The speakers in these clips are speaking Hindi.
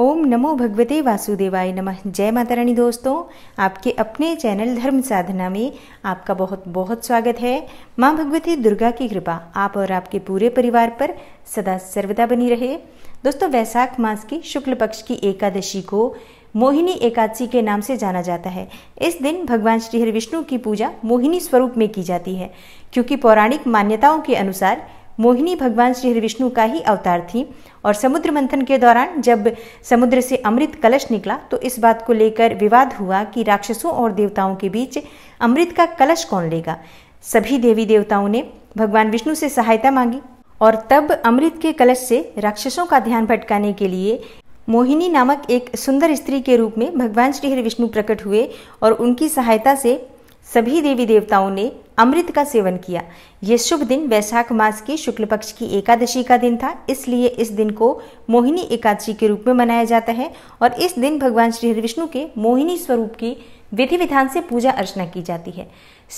ओम नमो भगवते वासुदेवाय नमः जय माता रानी दोस्तों आपके अपने चैनल धर्म साधना में आपका बहुत बहुत स्वागत है माँ भगवती दुर्गा की कृपा आप और आपके पूरे परिवार पर सदा सर्वदा बनी रहे दोस्तों वैशाख मास की शुक्ल पक्ष की एकादशी को मोहिनी एकादशी के नाम से जाना जाता है इस दिन भगवान श्री हरि विष्णु की पूजा मोहिनी स्वरूप में की जाती है क्योंकि पौराणिक मान्यताओं के अनुसार मोहिनी भगवान श्री हरि विष्णु का ही अवतार थी और समुद्र मंथन के दौरान जब समुद्र से अमृत कलश निकला तो इस बात को लेकर विवाद हुआ कि राक्षसों और देवताओं के बीच अमृत का कलश कौन लेगा सभी देवी देवताओं ने भगवान विष्णु से सहायता मांगी और तब अमृत के कलश से राक्षसों का ध्यान भटकाने के लिए मोहिनी नामक एक सुंदर स्त्री के रूप में भगवान श्री हरि विष्णु प्रकट हुए और उनकी सहायता से सभी देवी देवताओं ने अमृत का सेवन किया ये शुभ दिन वैशाख मास की शुक्ल पक्ष की एकादशी का दिन था इसलिए इस दिन को मोहिनी एकादशी के रूप में मनाया जाता है और इस दिन भगवान श्री विष्णु के मोहिनी स्वरूप की विधि विधान से पूजा अर्चना की जाती है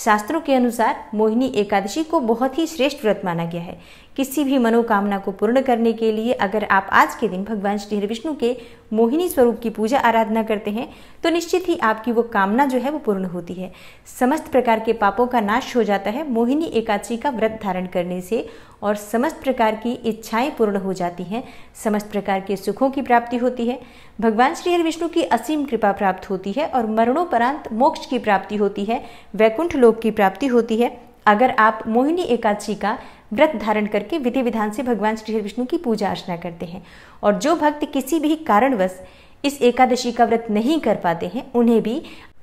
शास्त्रों के अनुसार मोहिनी एकादशी को बहुत ही श्रेष्ठ व्रत माना गया है किसी भी मनोकामना को पूर्ण करने के लिए अगर आप आज के दिन भगवान श्री विष्णु के मोहिनी स्वरूप की पूजा आराधना करते हैं तो निश्चित ही आपकी वो कामना जो है वो पूर्ण होती है समस्त प्रकार के पापों का नाश नाश हो जाता है मोहिनी एकादशी का व्रत धारण करने से और समस्त प्रकार की इच्छाएं पूर्ण हो जाती हैं समस्त प्रकार के सुखों की प्राप्ति होती है भगवान श्री हरि विष्णु की असीम कृपा प्राप्त होती है और मरणोपरांत मोक्ष की प्राप्ति होती है वैकुंठ लोक की प्राप्ति होती है अगर आप मोहिनी एकादशी का व्रत धारण करके विधि विधान से भगवान श्री हरि विष्णु की पूजा अर्चना करते हैं और जो भक्त किसी भी कारणवश इस एकादशी का व्रत नहीं कर पाते हैं उन्हें भी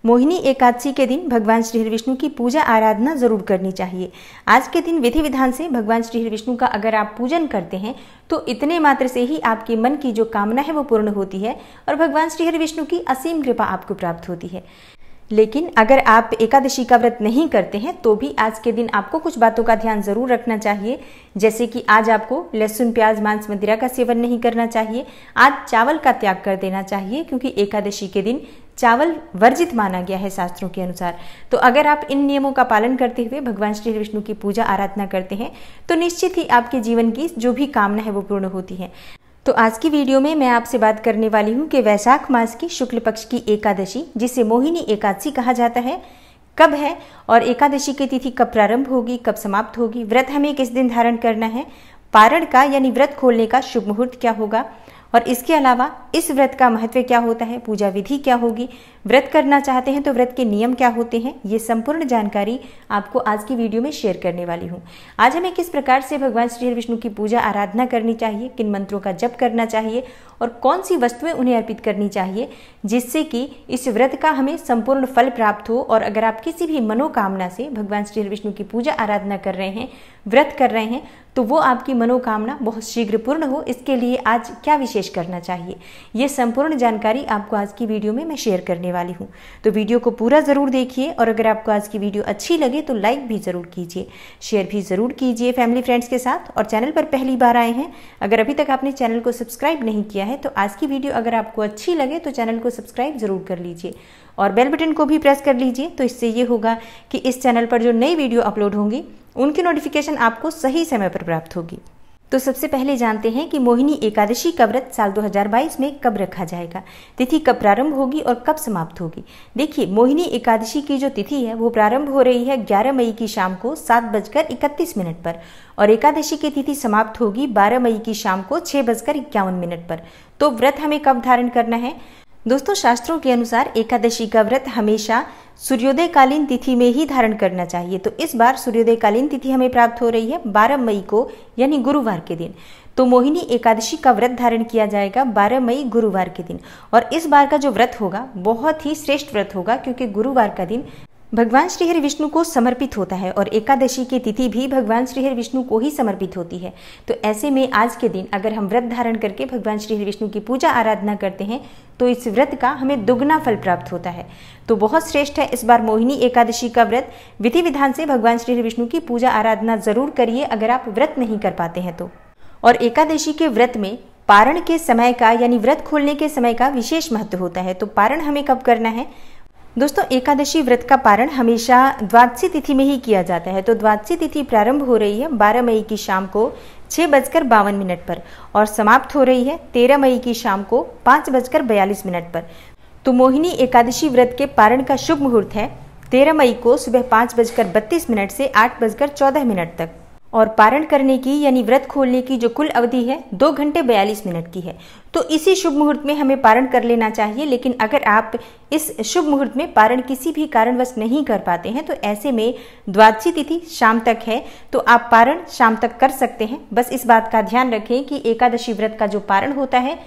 मोहिनी एकादशी के दिन भगवान श्री विष्णु की पूजा आराधना जरूर करनी चाहिए आज के दिन विधि विधान से भगवान श्री विष्णु का अगर आप पूजन करते हैं तो इतने मात्र से ही आपके मन की जो कामना है वो पूर्ण होती है और भगवान श्री विष्णु की असीम कृपा आपको प्राप्त होती है लेकिन अगर आप एकादशी का व्रत नहीं करते हैं तो भी आज के दिन आपको कुछ बातों का ध्यान ज़रूर रखना चाहिए जैसे कि आज आपको लहसुन प्याज मांस मदिरा का सेवन नहीं करना चाहिए आज चावल का त्याग कर देना चाहिए क्योंकि एकादशी के दिन चावल वर्जित माना गया है शास्त्रों के अनुसार तो अगर आप इन नियमों का पालन करते हुए भगवान श्री विष्णु की पूजा आराधना करते हैं तो निश्चित ही आपके जीवन की जो भी कामना है वो पूर्ण होती है तो आज की वीडियो में मैं आपसे बात करने वाली हूँ कि वैशाख मास की शुक्ल पक्ष की एकादशी जिसे मोहिनी एकादशी कहा जाता है कब है और एकादशी की तिथि कब प्रारंभ होगी कब समाप्त होगी व्रत हमें किस दिन धारण करना है पारण का यानी व्रत खोलने का शुभ मुहूर्त क्या होगा और इसके अलावा इस व्रत का महत्व क्या होता है पूजा विधि क्या होगी व्रत करना चाहते हैं तो व्रत के नियम क्या होते हैं ये संपूर्ण जानकारी आपको आज की वीडियो में शेयर करने वाली हूँ आज हमें किस प्रकार से भगवान श्री विष्णु की पूजा आराधना करनी चाहिए किन मंत्रों का जप करना चाहिए और कौन सी वस्तुएं उन्हें अर्पित करनी चाहिए जिससे कि इस व्रत का हमें संपूर्ण फल प्राप्त हो और अगर आप किसी भी मनोकामना से भगवान श्री विष्णु की पूजा आराधना कर रहे हैं व्रत कर रहे हैं तो वो आपकी मनोकामना बहुत शीघ्र पूर्ण हो इसके लिए आज क्या विशेष करना चाहिए ये संपूर्ण जानकारी आपको आज की वीडियो में मैं शेयर करने वाली हूँ तो वीडियो को पूरा ज़रूर देखिए और अगर आपको आज की वीडियो अच्छी लगे तो लाइक भी ज़रूर कीजिए शेयर भी ज़रूर कीजिए फैमिली फ्रेंड्स के साथ और चैनल पर पहली बार आए हैं अगर अभी तक आपने चैनल को सब्सक्राइब नहीं किया है तो आज की वीडियो अगर आपको अच्छी लगे तो चैनल को सब्सक्राइब ज़रूर कर लीजिए और बेल बटन को भी प्रेस कर लीजिए तो इससे ये होगा कि इस चैनल पर जो नई वीडियो अपलोड होंगी उनकी नोटिफिकेशन आपको सही समय पर प्राप्त होगी तो सबसे पहले जानते हैं कि मोहिनी एकादशी का व्रत साल 2022 में कब रखा जाएगा तिथि कब प्रारंभ होगी और कब समाप्त होगी देखिए मोहिनी एकादशी की जो तिथि है वो प्रारंभ हो रही है 11 मई की शाम को सात बजकर इकतीस मिनट पर और एकादशी की तिथि समाप्त होगी 12 मई की शाम को छह बजकर इक्यावन मिनट पर तो व्रत हमें कब धारण करना है दोस्तों शास्त्रों के अनुसार एकादशी का व्रत हमेशा सूर्योदयकालीन तिथि में ही धारण करना चाहिए तो इस बार सूर्योदयकालीन तिथि हमें प्राप्त हो रही है 12 मई को यानी गुरुवार के दिन तो मोहिनी एकादशी का व्रत धारण किया जाएगा 12 मई गुरुवार के दिन और इस बार का जो व्रत होगा बहुत ही श्रेष्ठ व्रत होगा क्योंकि गुरुवार का दिन भगवान श्रीहरि विष्णु को समर्पित होता है और एकादशी की तिथि भी भगवान श्रीहरि विष्णु को ही समर्पित होती है तो ऐसे में आज के दिन अगर हम व्रत धारण करके भगवान श्री हरि विष्णु की पूजा आराधना करते हैं तो इस व्रत का हमें दुगना फल प्राप्त होता है तो बहुत श्रेष्ठ है इस बार मोहिनी एकादशी का व्रत विधि विधान से भगवान श्री विष्णु की पूजा आराधना जरूर करिए अगर आप व्रत नहीं कर पाते हैं तो और एकादशी के व्रत में पारण के समय का यानी व्रत खोलने के समय का विशेष महत्व होता है तो पारण हमें कब करना है दोस्तों एकादशी व्रत का पारण हमेशा द्वादशी तिथि में ही किया जाता है तो द्वादशी तिथि प्रारंभ हो रही है 12 मई की शाम को छह बजकर बावन मिनट पर और समाप्त हो रही है 13 मई की शाम को पांच बजकर बयालीस मिनट पर तो मोहिनी एकादशी व्रत के पारण का शुभ मुहूर्त है तेरह मई को सुबह पांच बजकर बत्तीस मिनट से आठ बजकर चौदह मिनट तक और पारण करने की यानी व्रत खोलने की जो कुल अवधि है दो घंटे बयालीस मिनट की है तो इसी शुभ मुहूर्त में हमें पारण कर लेना चाहिए लेकिन अगर आप इस शुभ मुहूर्त में पारण किसी भी कारणवश नहीं कर पाते हैं तो ऐसे में द्वादशी तिथि शाम तक है तो आप पारण शाम तक कर सकते हैं बस इस बात का ध्यान रखें कि एकादशी व्रत का जो पारण होता है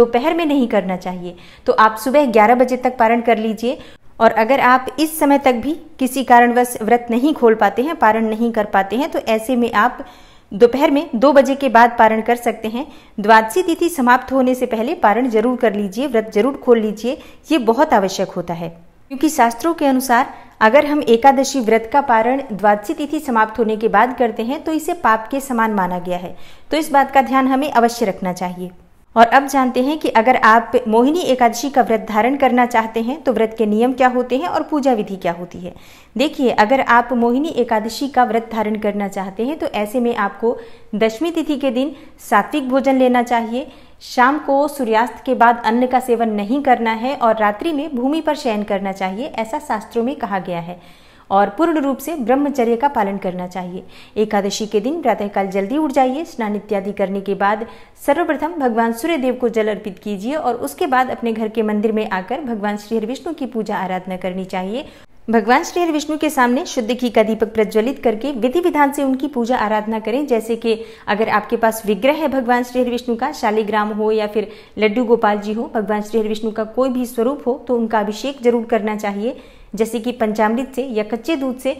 दोपहर में नहीं करना चाहिए तो आप सुबह 11 बजे तक पारण कर लीजिए और अगर आप इस समय तक भी किसी कारणवश व्रत नहीं खोल पाते हैं पारण नहीं कर पाते हैं तो ऐसे में आप दोपहर में दो बजे के बाद पारण कर सकते हैं द्वादशी तिथि समाप्त होने से पहले पारण जरूर कर लीजिए व्रत जरूर खोल लीजिए ये बहुत आवश्यक होता है क्योंकि शास्त्रों के अनुसार अगर हम एकादशी व्रत का पारण द्वादशी तिथि समाप्त होने के बाद करते हैं तो इसे पाप के समान माना गया है तो इस बात का ध्यान हमें अवश्य रखना चाहिए और अब जानते हैं कि अगर आप मोहिनी एकादशी का व्रत धारण करना चाहते हैं तो व्रत के नियम क्या होते हैं और पूजा विधि क्या होती है देखिए अगर आप मोहिनी एकादशी का व्रत धारण करना चाहते हैं तो ऐसे में आपको दशमी तिथि के दिन सात्विक भोजन लेना चाहिए शाम को सूर्यास्त के बाद अन्न का सेवन नहीं करना है और रात्रि में भूमि पर शयन करना चाहिए ऐसा शास्त्रों में कहा गया है और पूर्ण रूप से ब्रह्मचर्य का पालन करना चाहिए एकादशी के दिन प्रातःकाल जल्दी उठ जाइए स्नान इत्यादि करने के बाद सर्वप्रथम भगवान सूर्य देव को जल अर्पित कीजिए और उसके बाद अपने घर के मंदिर में आकर भगवान श्री हरि विष्णु की पूजा आराधना करनी चाहिए भगवान श्री हरि विष्णु के सामने शुद्ध घी का दीपक प्रज्वलित करके विधि विधान से उनकी पूजा आराधना करें जैसे कि अगर आपके पास विग्रह है भगवान श्री हरि विष्णु का शालिग्राम हो या फिर लड्डू गोपाल जी हो भगवान श्री हरि विष्णु का कोई भी स्वरूप हो तो उनका अभिषेक जरूर करना चाहिए जैसे कि पंचामृत से या कच्चे दूध से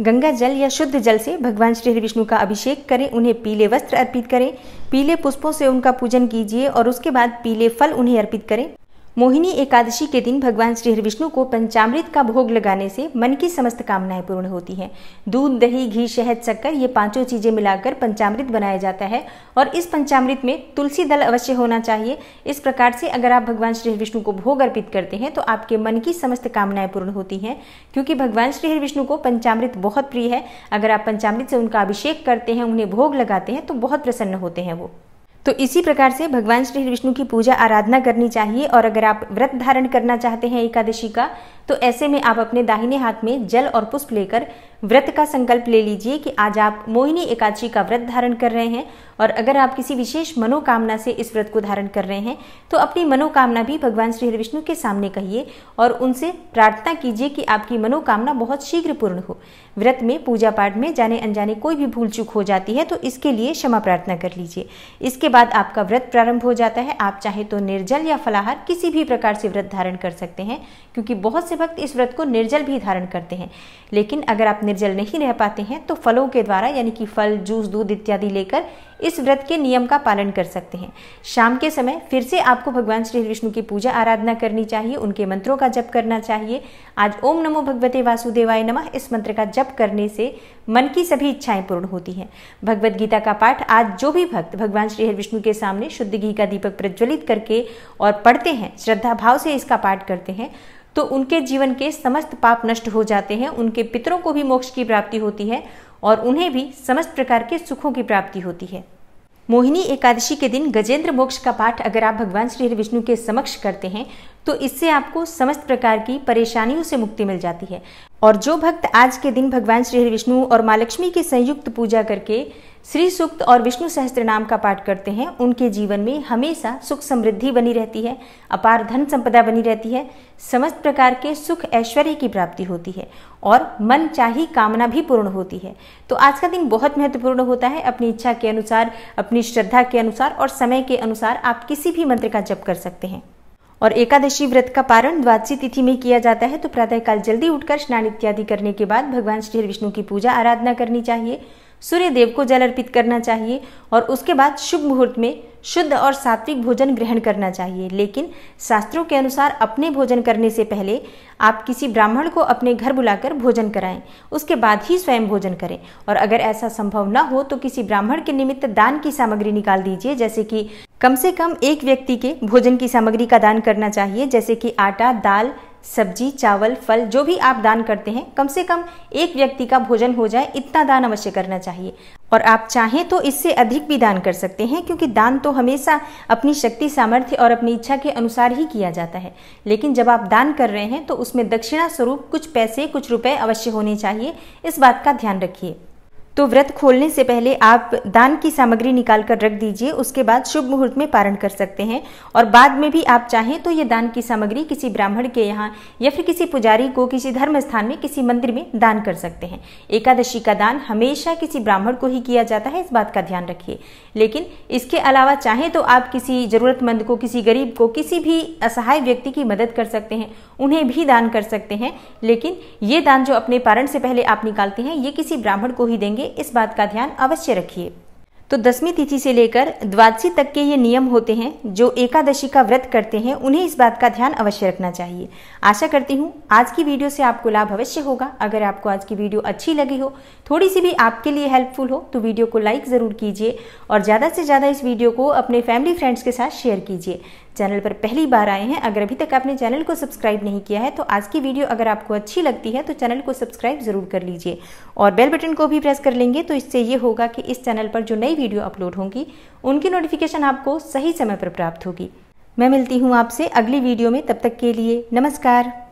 गंगा जल या शुद्ध जल से भगवान श्री विष्णु का अभिषेक करें उन्हें पीले वस्त्र अर्पित करें पीले पुष्पों से उनका पूजन कीजिए और उसके बाद पीले फल उन्हें अर्पित करें मोहिनी एकादशी के दिन भगवान श्री विष्णु को पंचामृत का भोग लगाने से मन की समस्त कामनाएं पूर्ण होती हैं दूध दही घी शहद शक्कर ये पांचों चीज़ें मिलाकर पंचामृत बनाया जाता है और इस पंचामृत में तुलसी दल अवश्य होना चाहिए इस प्रकार से अगर आप भगवान श्री विष्णु को भोग अर्पित करते हैं तो आपके मन की समस्त कामनाएं पूर्ण होती हैं क्योंकि भगवान श्री विष्णु को पंचामृत बहुत प्रिय है अगर आप पंचामृत से उनका अभिषेक करते हैं उन्हें भोग लगाते हैं तो बहुत प्रसन्न होते हैं वो तो इसी प्रकार से भगवान श्री विष्णु की पूजा आराधना करनी चाहिए और अगर आप व्रत धारण करना चाहते हैं एकादशी का तो ऐसे में आप अपने दाहिने हाथ में जल और पुष्प लेकर व्रत का संकल्प ले लीजिए कि आज आप मोहिनी एकादशी का व्रत धारण कर रहे हैं और अगर आप किसी विशेष मनोकामना से इस व्रत को धारण कर रहे हैं तो अपनी मनोकामना भी भगवान श्री विष्णु के सामने कहिए और उनसे प्रार्थना कीजिए कि आपकी मनोकामना बहुत शीघ्र पूर्ण हो व्रत में पूजा पाठ में जाने अनजाने कोई भी भूल चूक हो जाती है तो इसके लिए क्षमा प्रार्थना कर लीजिए इसके बाद आपका व्रत प्रारंभ हो जाता है आप चाहे तो निर्जल या फलाहार किसी भी प्रकार से व्रत धारण कर सकते हैं क्योंकि बहुत से भक्त इस व्रत को निर्जल भी धारण करते हैं लेकिन अगर आप अगर जल नहीं रह पाते हैं तो फलों के द्वारा यानी कि फल जूस दूध इत्यादि लेकर इस व्रत के नियम का पालन कर सकते हैं शाम के समय फिर से आपको भगवान श्री विष्णु की पूजा आराधना करनी चाहिए उनके मंत्रों का जप करना चाहिए आज ओम नमो भगवते वासुदेवाय नमः इस मंत्र का जप करने से मन की सभी इच्छाएं पूर्ण होती हैं भगवत गीता का पाठ आज जो भी भक्त भगवान श्री विष्णु के सामने शुद्ध घी का दीपक प्रज्वलित करके और पढ़ते हैं श्रद्धा भाव से इसका पाठ करते हैं तो उनके जीवन के समस्त पाप नष्ट हो जाते हैं उनके पितरों को भी मोक्ष की प्राप्ति होती है और उन्हें भी समस्त प्रकार के सुखों की प्राप्ति होती है मोहिनी एकादशी के दिन गजेंद्र मोक्ष का पाठ अगर आप भगवान श्री हरि विष्णु के समक्ष करते हैं तो इससे आपको समस्त प्रकार की परेशानियों से मुक्ति मिल जाती है और जो भक्त आज के दिन भगवान श्री हरि विष्णु और माँ लक्ष्मी की संयुक्त पूजा करके श्री सूक्त और विष्णु सहस्त्र नाम का पाठ करते हैं उनके जीवन में हमेशा सुख समृद्धि बनी रहती है अपार धन संपदा बनी रहती है समस्त प्रकार के सुख ऐश्वर्य की प्राप्ति होती है और मन चाही कामना भी पूर्ण होती है तो आज का दिन बहुत महत्वपूर्ण होता है अपनी इच्छा के अनुसार अपनी श्रद्धा के अनुसार और समय के अनुसार आप किसी भी मंत्र का जप कर सकते हैं और एकादशी व्रत का पारण द्वादशी तिथि में किया जाता है तो प्रातःकाल जल्दी उठकर स्नान इत्यादि करने के बाद भगवान श्री विष्णु की पूजा आराधना करनी चाहिए सूर्य देव को जल अर्पित करना चाहिए और उसके बाद शुभ मुहूर्त में शुद्ध और सात्विक भोजन ग्रहण करना चाहिए लेकिन शास्त्रों के अनुसार अपने भोजन करने से पहले आप किसी ब्राह्मण को अपने घर बुलाकर भोजन कराएं उसके बाद ही स्वयं भोजन करें और अगर ऐसा संभव न हो तो किसी ब्राह्मण के निमित्त दान की सामग्री निकाल दीजिए जैसे कि कम से कम एक व्यक्ति के भोजन की सामग्री का दान करना चाहिए जैसे कि आटा दाल सब्जी चावल फल जो भी आप दान करते हैं कम से कम एक व्यक्ति का भोजन हो जाए इतना दान अवश्य करना चाहिए और आप चाहें तो इससे अधिक भी दान कर सकते हैं क्योंकि दान तो हमेशा अपनी शक्ति सामर्थ्य और अपनी इच्छा के अनुसार ही किया जाता है लेकिन जब आप दान कर रहे हैं तो उसमें दक्षिणा स्वरूप कुछ पैसे कुछ रुपए अवश्य होने चाहिए इस बात का ध्यान रखिए तो व्रत खोलने से पहले आप दान की सामग्री निकाल कर रख दीजिए उसके बाद शुभ मुहूर्त में पारण कर सकते हैं और बाद में भी आप चाहें तो ये दान की सामग्री किसी ब्राह्मण के यहाँ या फिर किसी पुजारी को किसी धर्म स्थान में किसी मंदिर में दान कर सकते हैं एकादशी का दान हमेशा किसी ब्राह्मण को ही किया जाता है इस बात का ध्यान रखिए लेकिन इसके अलावा चाहें तो आप किसी ज़रूरतमंद को किसी गरीब को किसी भी असहाय व्यक्ति की मदद कर सकते हैं उन्हें भी दान कर सकते हैं लेकिन ये दान जो अपने पारण से पहले आप निकालते हैं ये किसी ब्राह्मण को ही देंगे इस बात का ध्यान अवश्य रखिए तो दसवीं तिथि से लेकर द्वादशी तक के ये नियम होते हैं जो एकादशी का व्रत करते हैं उन्हें इस बात का ध्यान अवश्य रखना चाहिए आशा करती हूँ आज की वीडियो से आपको लाभ अवश्य होगा अगर आपको आज की वीडियो अच्छी लगी हो थोड़ी सी भी आपके लिए हेल्पफुल हो तो वीडियो को लाइक ज़रूर कीजिए और ज़्यादा से ज़्यादा इस वीडियो को अपने फैमिली फ्रेंड्स के साथ शेयर कीजिए चैनल पर पहली बार आए हैं अगर अभी तक आपने चैनल को सब्सक्राइब नहीं किया है तो आज की वीडियो अगर आपको अच्छी लगती है तो चैनल को सब्सक्राइब ज़रूर कर लीजिए और बेल बटन को भी प्रेस कर लेंगे तो इससे ये होगा कि इस चैनल पर जो नई वीडियो अपलोड होंगी उनकी नोटिफिकेशन आपको सही समय पर प्राप्त होगी मैं मिलती हूँ आपसे अगली वीडियो में तब तक के लिए नमस्कार